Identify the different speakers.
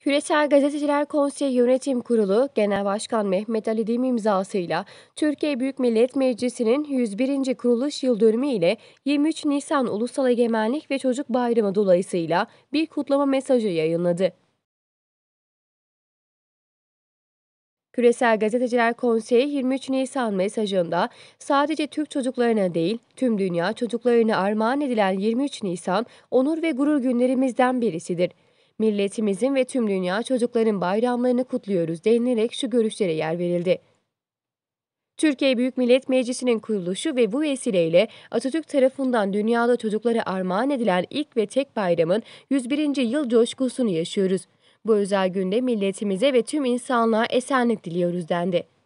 Speaker 1: Küresel Gazeteciler Konseyi
Speaker 2: Yönetim Kurulu Genel Başkan Mehmet Ali Dim imzasıyla Türkiye Büyük Millet Meclisi'nin 101. kuruluş yıl dönümü ile 23 Nisan Ulusal Egemenlik ve Çocuk Bayramı dolayısıyla bir kutlama mesajı yayınladı. Küresel Gazeteciler Konseyi 23 Nisan mesajında sadece Türk çocuklarına değil, tüm dünya çocuklarına armağan edilen 23 Nisan onur ve gurur günlerimizden birisidir milletimizin ve tüm dünya çocukların bayramlarını kutluyoruz denilerek şu görüşlere yer verildi. Türkiye Büyük Millet Meclisi'nin kuruluşu ve bu vesileyle Atatürk tarafından dünyada çocuklara armağan edilen ilk ve tek bayramın 101. yıl coşkusunu yaşıyoruz. Bu özel günde milletimize ve tüm insanlığa esenlik diliyoruz dendi.